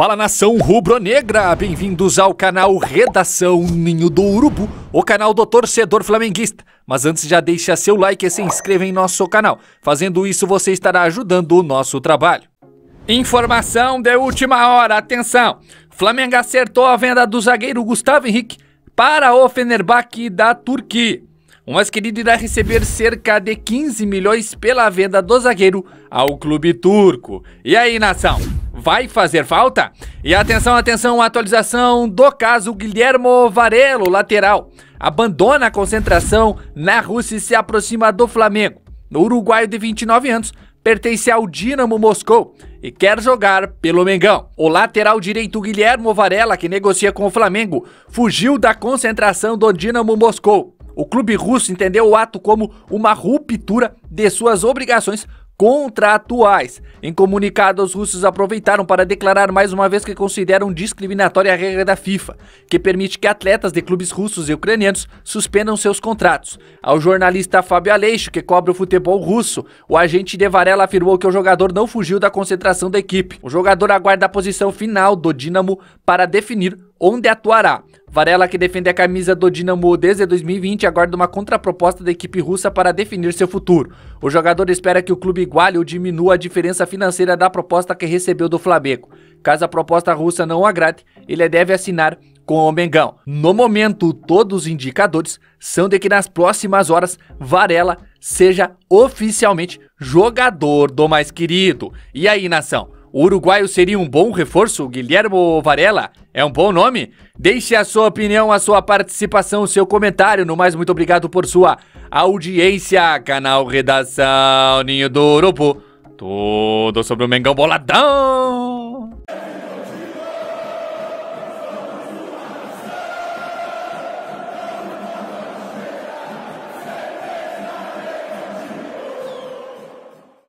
Fala nação rubro-negra, bem-vindos ao canal Redação Ninho do Urubu, o canal do torcedor flamenguista. Mas antes já deixa seu like e se inscreva em nosso canal, fazendo isso você estará ajudando o nosso trabalho. Informação de última hora, atenção! Flamengo acertou a venda do zagueiro Gustavo Henrique para o Fenerbahçe da Turquia. O mais querido irá receber cerca de 15 milhões pela venda do zagueiro ao clube turco. E aí, nação? vai fazer falta? E atenção, atenção, atualização do caso Guilhermo Varelo, lateral. Abandona a concentração na Rússia e se aproxima do Flamengo. O uruguaio de 29 anos pertence ao Dinamo Moscou e quer jogar pelo Mengão. O lateral direito Guilhermo Varela, que negocia com o Flamengo, fugiu da concentração do Dinamo Moscou. O clube russo entendeu o ato como uma ruptura de suas obrigações contratuais. Em comunicado, os russos aproveitaram para declarar mais uma vez que consideram discriminatória a regra da FIFA, que permite que atletas de clubes russos e ucranianos suspendam seus contratos. Ao jornalista Fábio Aleixo, que cobre o futebol russo, o agente de Varela afirmou que o jogador não fugiu da concentração da equipe. O jogador aguarda a posição final do Dinamo para definir onde atuará. Varela, que defende a camisa do Dinamo desde 2020, aguarda uma contraproposta da equipe russa para definir seu futuro. O jogador espera que o clube iguale ou diminua a diferença financeira da proposta que recebeu do Flamengo. Caso a proposta russa não o agrade, ele deve assinar com o Mengão. No momento, todos os indicadores são de que nas próximas horas Varela seja oficialmente jogador do mais querido. E aí, nação? O uruguaio seria um bom reforço? Guilhermo Varela? É um bom nome? Deixe a sua opinião, a sua participação, o seu comentário. No mais, muito obrigado por sua audiência. Canal Redação Ninho do Urubu. Tudo sobre o Mengão Boladão.